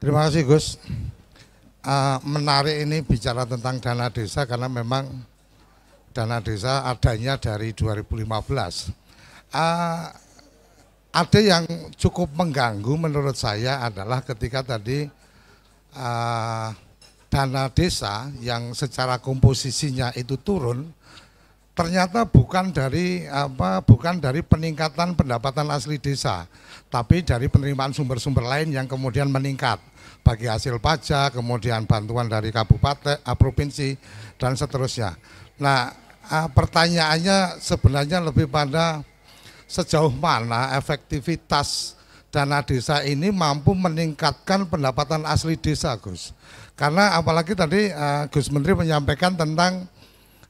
Terima kasih Gus. Uh, menarik ini bicara tentang dana desa karena memang dana desa adanya dari 2015. Uh, ah, ada yang cukup mengganggu menurut saya adalah ketika tadi uh, dana desa yang secara komposisinya itu turun, ternyata bukan dari apa bukan dari peningkatan pendapatan asli desa tapi dari penerimaan sumber-sumber lain yang kemudian meningkat bagi hasil pajak kemudian bantuan dari kabupaten eh, provinsi dan seterusnya nah eh, pertanyaannya sebenarnya lebih pada sejauh mana efektivitas dana desa ini mampu meningkatkan pendapatan asli desa Gus karena apalagi tadi eh, Gus Menteri menyampaikan tentang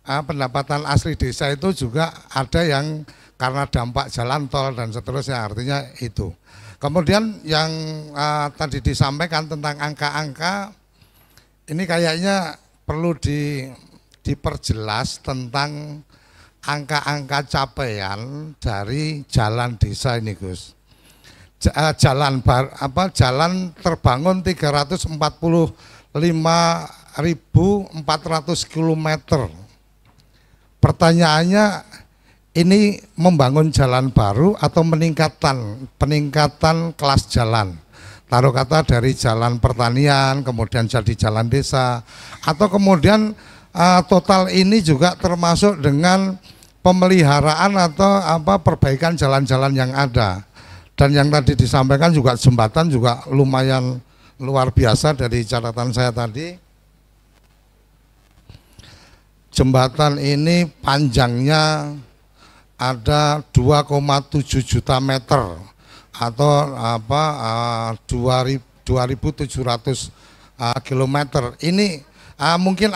uh, pendapatan asli desa itu juga ada yang karena dampak jalan tol dan seterusnya artinya itu. Kemudian yang uh, tadi disampaikan tentang angka-angka ini kayaknya perlu di diperjelas tentang angka-angka capaian dari jalan desa ini Gus. Ah, jalan bar, apa jalan terbangun 345.400 km Pertanyaannya ini membangun jalan baru atau meningkatkan peningkatan kelas jalan? Taruh kata dari jalan pertanian kemudian jadi jalan desa atau kemudian uh, total ini juga termasuk dengan pemeliharaan atau apa perbaikan jalan-jalan yang ada. Dan yang tadi disampaikan juga jembatan juga lumayan luar biasa dari catatan saya tadi jembatan ini panjangnya ada 2,7 juta meter atau apa 2.700 eh, eh, kilometer. Ini eh, mungkin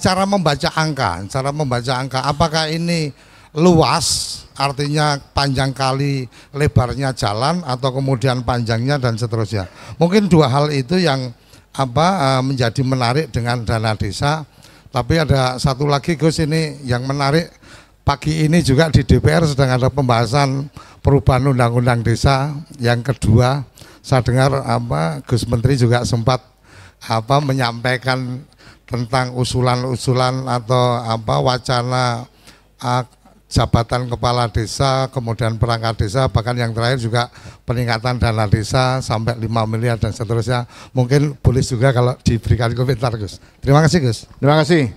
cara membaca angka, cara membaca angka. Apakah ini luas artinya panjang kali lebarnya jalan atau kemudian panjangnya dan seterusnya. Mungkin dua hal itu yang apa menjadi menarik dengan dana desa tapi ada satu lagi Gus ini yang menarik pagi ini juga di DPR sedang ada pembahasan perubahan undang-undang desa yang kedua. Saya dengar apa Gus Menteri juga sempat apa menyampaikan tentang usulan-usulan atau apa wacana uh, jabatan kepala desa, kemudian perangkat desa, bahkan yang terakhir juga peningkatan dana desa sampai 5 miliar dan seterusnya. Mungkin boleh juga kalau diberikan komentar Gus. Terima kasih Gus. Terima kasih.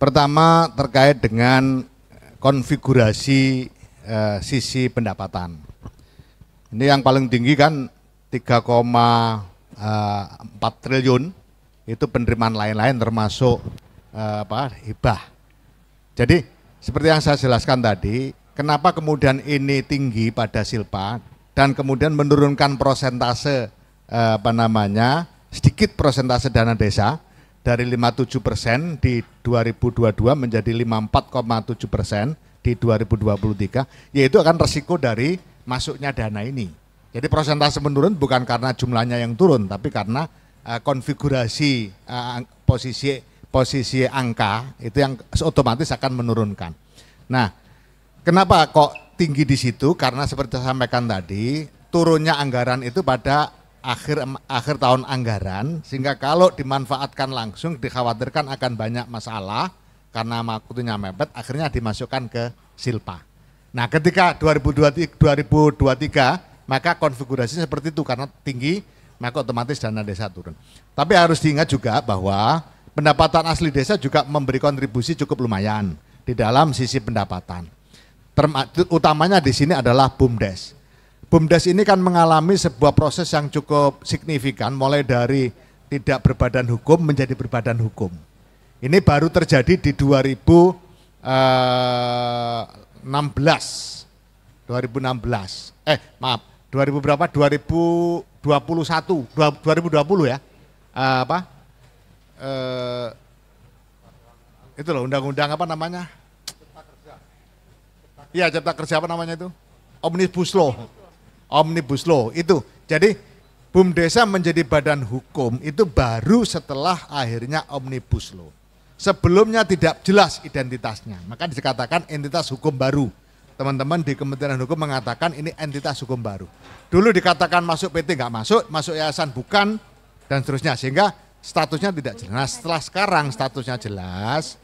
Pertama terkait dengan konfigurasi eh, sisi pendapatan. Ini yang paling tinggi kan 3,4 eh, triliun itu penerimaan lain-lain termasuk eh, apa hibah. Jadi seperti yang saya jelaskan tadi, kenapa kemudian ini tinggi pada silpa dan kemudian menurunkan prosentase eh, apa namanya sedikit prosentase dana desa dari 57 persen di 2022 menjadi 54,7 persen di 2023, yaitu akan resiko dari masuknya dana ini. Jadi prosentase menurun bukan karena jumlahnya yang turun, tapi karena uh, konfigurasi uh, posisi posisi angka itu yang otomatis akan menurunkan. Nah, kenapa kok tinggi di situ? Karena seperti saya sampaikan tadi, turunnya anggaran itu pada akhir akhir tahun anggaran sehingga kalau dimanfaatkan langsung dikhawatirkan akan banyak masalah karena makutunya mepet akhirnya dimasukkan ke silpa. Nah, ketika 2023, 2023 maka konfigurasi seperti itu karena tinggi maka otomatis dana desa turun. Tapi harus diingat juga bahwa pendapatan asli desa juga memberi kontribusi cukup lumayan di dalam sisi pendapatan. Term, utamanya di sini adalah BUMDes. BUMDes ini kan mengalami sebuah proses yang cukup signifikan mulai dari tidak berbadan hukum menjadi berbadan hukum. Ini baru terjadi di 2016. 2016. Eh, eh, maaf, 2000 berapa? 2021, 2020 ya. Eh, apa? eh, itu loh undang-undang apa namanya? Iya cipta kerja apa namanya itu? Omnibus Law. Omnibus Law itu. Jadi BUMDESA menjadi badan hukum itu baru setelah akhirnya Omnibus Law. Sebelumnya tidak jelas identitasnya, maka dikatakan entitas hukum baru. Teman-teman di Kementerian Hukum mengatakan ini entitas hukum baru. Dulu dikatakan masuk PT nggak masuk, masuk yayasan bukan, dan seterusnya. Sehingga statusnya tidak jelas. Setelah sekarang statusnya jelas,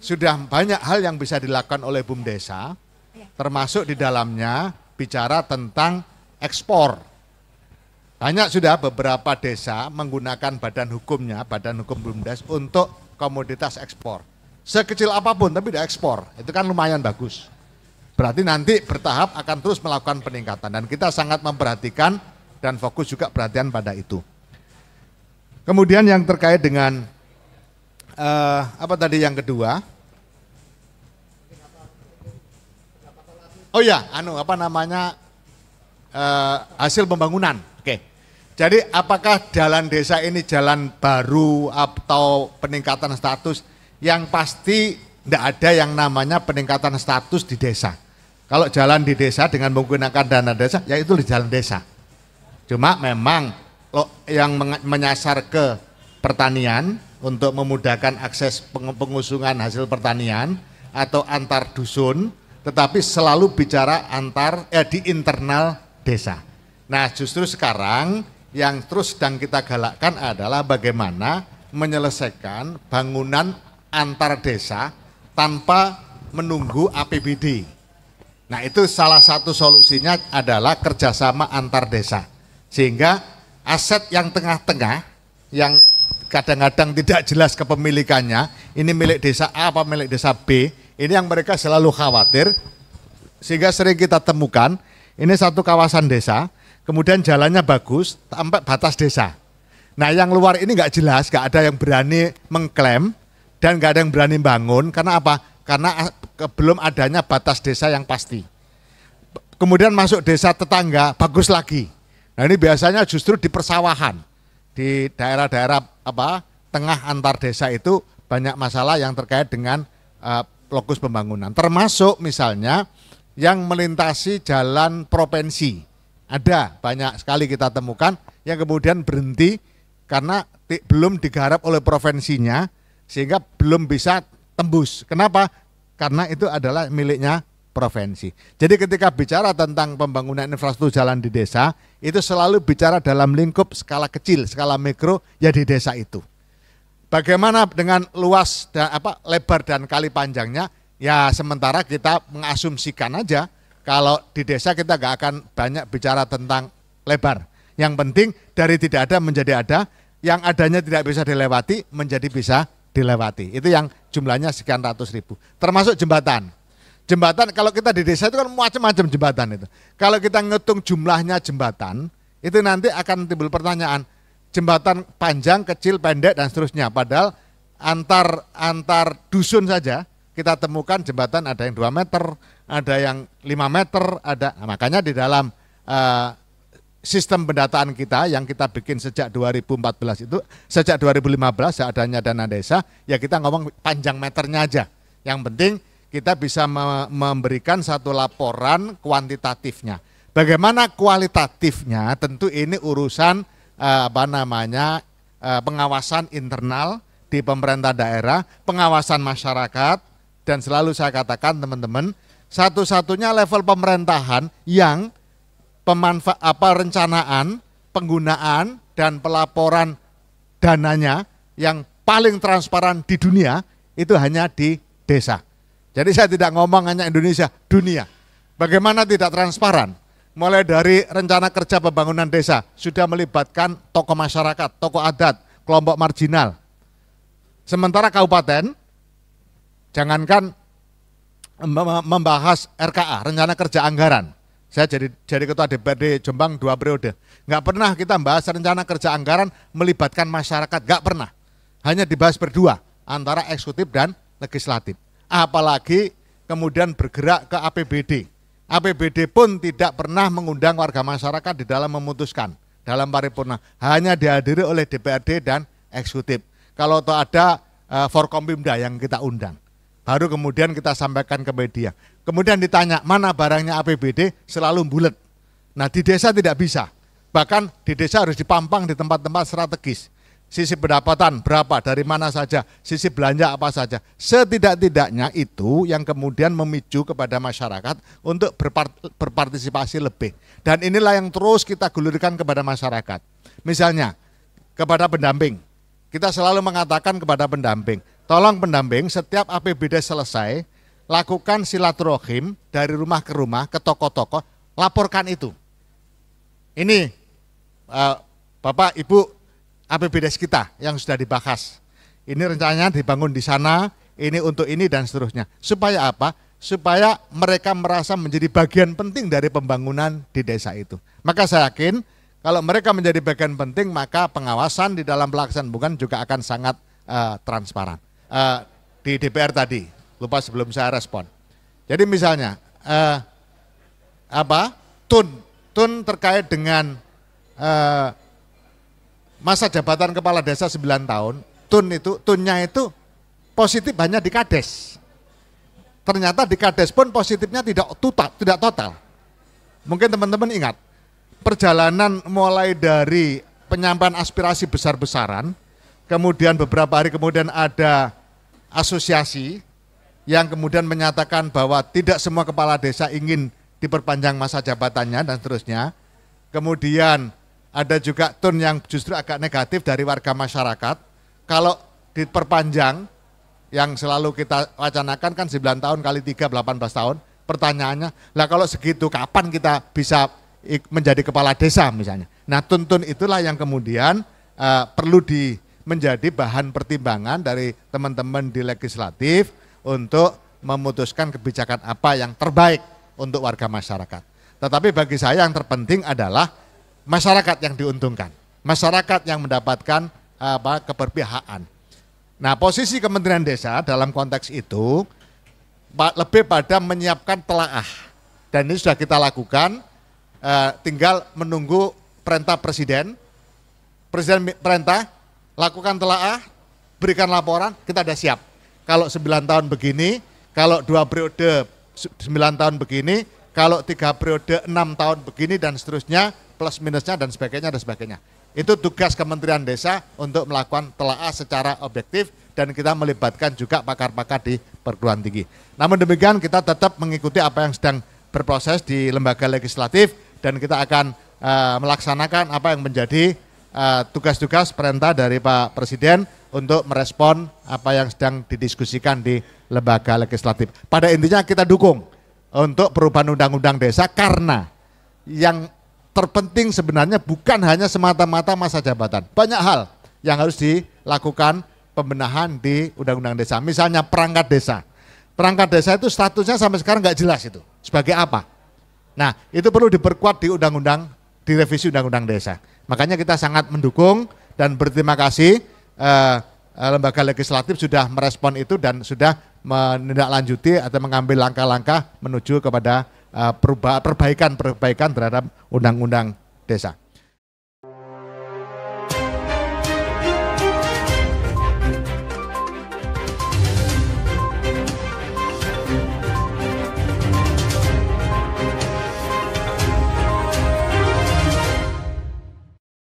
sudah banyak hal yang bisa dilakukan oleh BUMDesa, termasuk di dalamnya bicara tentang ekspor. Banyak sudah beberapa desa menggunakan badan hukumnya, badan hukum BUMDes untuk komoditas ekspor. Sekecil apapun tapi tidak ekspor, itu kan lumayan bagus. Berarti nanti bertahap akan terus melakukan peningkatan dan kita sangat memperhatikan dan fokus juga perhatian pada itu. Kemudian yang terkait dengan uh, apa tadi yang kedua? Oh ya, anu apa namanya uh, hasil pembangunan. Oke. Okay. Jadi apakah jalan desa ini jalan baru atau peningkatan status? Yang pasti tidak ada yang namanya peningkatan status di desa. Kalau jalan di desa dengan menggunakan dana desa, ya itu di jalan desa. Cuma memang yang menyasar ke pertanian untuk memudahkan akses pengusungan hasil pertanian atau antar dusun, tetapi selalu bicara antar eh, di internal desa. Nah, justru sekarang yang terus sedang kita galakkan adalah bagaimana menyelesaikan bangunan antar desa tanpa menunggu APBD. Nah, itu salah satu solusinya adalah kerjasama antar desa. Sehingga aset yang tengah-tengah yang kadang-kadang tidak jelas kepemilikannya, ini milik desa A apa milik desa B, ini yang mereka selalu khawatir sehingga sering kita temukan ini satu kawasan desa, kemudian jalannya bagus sampai batas desa. Nah yang luar ini nggak jelas, nggak ada yang berani mengklaim dan nggak ada yang berani bangun karena apa? Karena belum adanya batas desa yang pasti. Kemudian masuk desa tetangga, bagus lagi. Nah ini biasanya justru di persawahan, di daerah-daerah apa tengah antar desa itu banyak masalah yang terkait dengan uh, lokus pembangunan. Termasuk misalnya yang melintasi jalan provinsi. Ada banyak sekali kita temukan yang kemudian berhenti karena belum digarap oleh provinsinya sehingga belum bisa tembus. Kenapa? Karena itu adalah miliknya provinsi. Jadi ketika bicara tentang pembangunan infrastruktur jalan di desa, itu selalu bicara dalam lingkup skala kecil, skala mikro ya di desa itu. Bagaimana dengan luas dan apa lebar dan kali panjangnya? Ya sementara kita mengasumsikan aja kalau di desa kita gak akan banyak bicara tentang lebar. Yang penting dari tidak ada menjadi ada, yang adanya tidak bisa dilewati menjadi bisa dilewati. Itu yang jumlahnya sekian ratus ribu. Termasuk jembatan jembatan kalau kita di desa itu kan macam-macam jembatan itu. Kalau kita ngitung jumlahnya jembatan, itu nanti akan timbul pertanyaan jembatan panjang, kecil, pendek dan seterusnya. Padahal antar antar dusun saja kita temukan jembatan ada yang 2 meter, ada yang 5 meter, ada nah, makanya di dalam uh, sistem pendataan kita yang kita bikin sejak 2014 itu sejak 2015 seadanya dana desa ya kita ngomong panjang meternya aja. Yang penting kita bisa memberikan satu laporan kuantitatifnya. Bagaimana kualitatifnya? Tentu ini urusan eh, apa namanya eh, pengawasan internal di pemerintah daerah, pengawasan masyarakat, dan selalu saya katakan teman-teman, satu-satunya level pemerintahan yang pemanfa apa rencanaan, penggunaan dan pelaporan dananya yang paling transparan di dunia itu hanya di desa. Jadi saya tidak ngomong hanya Indonesia, dunia. Bagaimana tidak transparan? Mulai dari rencana kerja pembangunan desa, sudah melibatkan tokoh masyarakat, tokoh adat, kelompok marginal. Sementara kabupaten, jangankan membahas RKA, rencana kerja anggaran. Saya jadi jadi ketua DPRD Jombang dua periode. Enggak pernah kita membahas rencana kerja anggaran melibatkan masyarakat, enggak pernah. Hanya dibahas berdua antara eksekutif dan legislatif apalagi kemudian bergerak ke APBD. APBD pun tidak pernah mengundang warga masyarakat di dalam memutuskan dalam paripurna, hanya dihadiri oleh DPRD dan eksekutif. Kalau itu ada uh, Forkompimda yang kita undang, baru kemudian kita sampaikan ke media. Kemudian ditanya mana barangnya APBD selalu bulat. Nah di desa tidak bisa, bahkan di desa harus dipampang di tempat-tempat strategis sisi pendapatan berapa, dari mana saja, sisi belanja apa saja. Setidak-tidaknya itu yang kemudian memicu kepada masyarakat untuk berpartisipasi lebih. Dan inilah yang terus kita gulirkan kepada masyarakat. Misalnya, kepada pendamping. Kita selalu mengatakan kepada pendamping, tolong pendamping setiap APBD selesai, lakukan silaturahim dari rumah ke rumah, ke toko-toko, laporkan itu. Ini, uh, Bapak, Ibu, APBDes kita yang sudah dibahas. Ini rencananya dibangun di sana, ini untuk ini dan seterusnya. Supaya apa? Supaya mereka merasa menjadi bagian penting dari pembangunan di desa itu. Maka saya yakin kalau mereka menjadi bagian penting maka pengawasan di dalam pelaksanaan bukan juga akan sangat uh, transparan. Uh, di DPR tadi, lupa sebelum saya respon. Jadi misalnya uh, apa? Tun, tun terkait dengan uh, masa jabatan kepala desa 9 tahun, tun itu tunnya itu positif hanya di kades. Ternyata di kades pun positifnya tidak total, tidak total. Mungkin teman-teman ingat perjalanan mulai dari penyampaian aspirasi besar-besaran, kemudian beberapa hari kemudian ada asosiasi yang kemudian menyatakan bahwa tidak semua kepala desa ingin diperpanjang masa jabatannya dan seterusnya. Kemudian ada juga tone yang justru agak negatif dari warga masyarakat. Kalau diperpanjang yang selalu kita wacanakan kan 9 tahun kali 3 18 tahun. Pertanyaannya, lah kalau segitu kapan kita bisa menjadi kepala desa misalnya. Nah, tuntun itulah yang kemudian uh, perlu di menjadi bahan pertimbangan dari teman-teman di legislatif untuk memutuskan kebijakan apa yang terbaik untuk warga masyarakat. Tetapi bagi saya yang terpenting adalah masyarakat yang diuntungkan, masyarakat yang mendapatkan apa keberpihakan. Nah, posisi Kementerian Desa dalam konteks itu lebih pada menyiapkan telaah dan ini sudah kita lakukan eh, tinggal menunggu perintah presiden presiden perintah lakukan telaah berikan laporan kita sudah siap kalau 9 tahun begini kalau dua periode 9 tahun begini kalau tiga periode enam tahun begini dan seterusnya, plus minusnya dan sebagainya dan sebagainya. Itu tugas Kementerian Desa untuk melakukan telaah secara objektif dan kita melibatkan juga pakar-pakar di perguruan tinggi. Namun demikian kita tetap mengikuti apa yang sedang berproses di lembaga legislatif dan kita akan uh, melaksanakan apa yang menjadi eh, tugas-tugas uh, perintah dari Pak Presiden untuk merespon apa yang sedang didiskusikan di lembaga legislatif. Pada intinya kita dukung untuk perubahan undang-undang desa karena yang terpenting sebenarnya bukan hanya semata-mata masa jabatan. Banyak hal yang harus dilakukan pembenahan di undang-undang desa. Misalnya perangkat desa. Perangkat desa itu statusnya sampai sekarang nggak jelas itu. Sebagai apa? Nah itu perlu diperkuat di undang-undang, di revisi undang-undang desa. Makanya kita sangat mendukung dan berterima kasih eh, eh lembaga legislatif sudah merespon itu dan sudah menindaklanjuti atau mengambil langkah-langkah menuju kepada eh, perubahan perbaikan-perbaikan terhadap undang-undang desa.